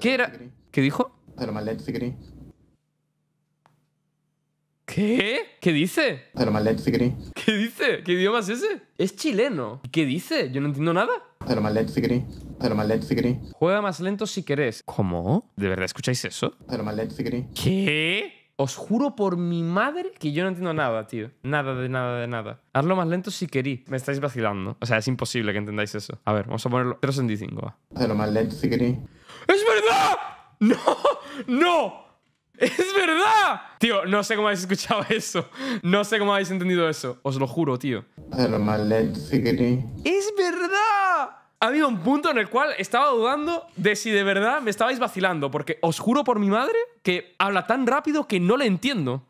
¿Qué era? ¿Qué dijo? ¿Qué? ¿Qué dice? ¿Qué dice? ¿Qué idioma es ese? Es chileno. ¿Y qué dice? Yo no entiendo nada. Juega más lento si querés. ¿Cómo? ¿De verdad escucháis eso? ¿Qué? Os juro por mi madre que yo no entiendo nada, tío. Nada de nada de nada. Hazlo más lento si querí. Me estáis vacilando. O sea, es imposible que entendáis eso. A ver, vamos a ponerlo si Va. ¡No! ¡No! ¡Es verdad! Tío, no sé cómo habéis escuchado eso. No sé cómo habéis entendido eso. Os lo juro, tío. ¡Es verdad! Ha habido un punto en el cual estaba dudando de si de verdad me estabais vacilando, porque os juro por mi madre que habla tan rápido que no le entiendo.